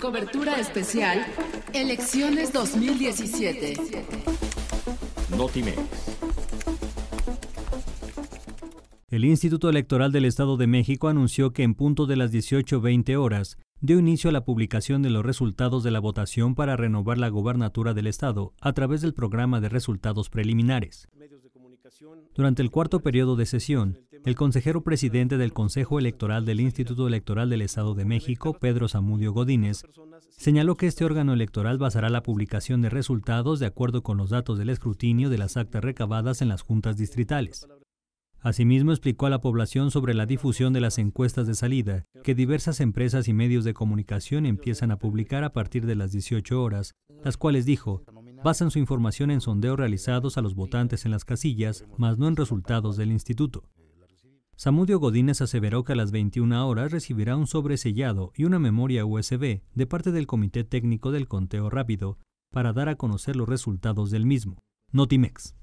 Cobertura especial, elecciones 2017. Notimex. El Instituto Electoral del Estado de México anunció que en punto de las 18.20 horas dio inicio a la publicación de los resultados de la votación para renovar la gobernatura del Estado a través del programa de resultados preliminares. Durante el cuarto periodo de sesión, el consejero presidente del Consejo Electoral del Instituto Electoral del Estado de México, Pedro Zamudio Godínez, señaló que este órgano electoral basará la publicación de resultados de acuerdo con los datos del escrutinio de las actas recabadas en las juntas distritales. Asimismo, explicó a la población sobre la difusión de las encuestas de salida, que diversas empresas y medios de comunicación empiezan a publicar a partir de las 18 horas, las cuales, dijo, basan su información en sondeos realizados a los votantes en las casillas, mas no en resultados del instituto. Samudio Godínez aseveró que a las 21 horas recibirá un sobresellado y una memoria USB de parte del Comité Técnico del Conteo Rápido para dar a conocer los resultados del mismo. Notimex.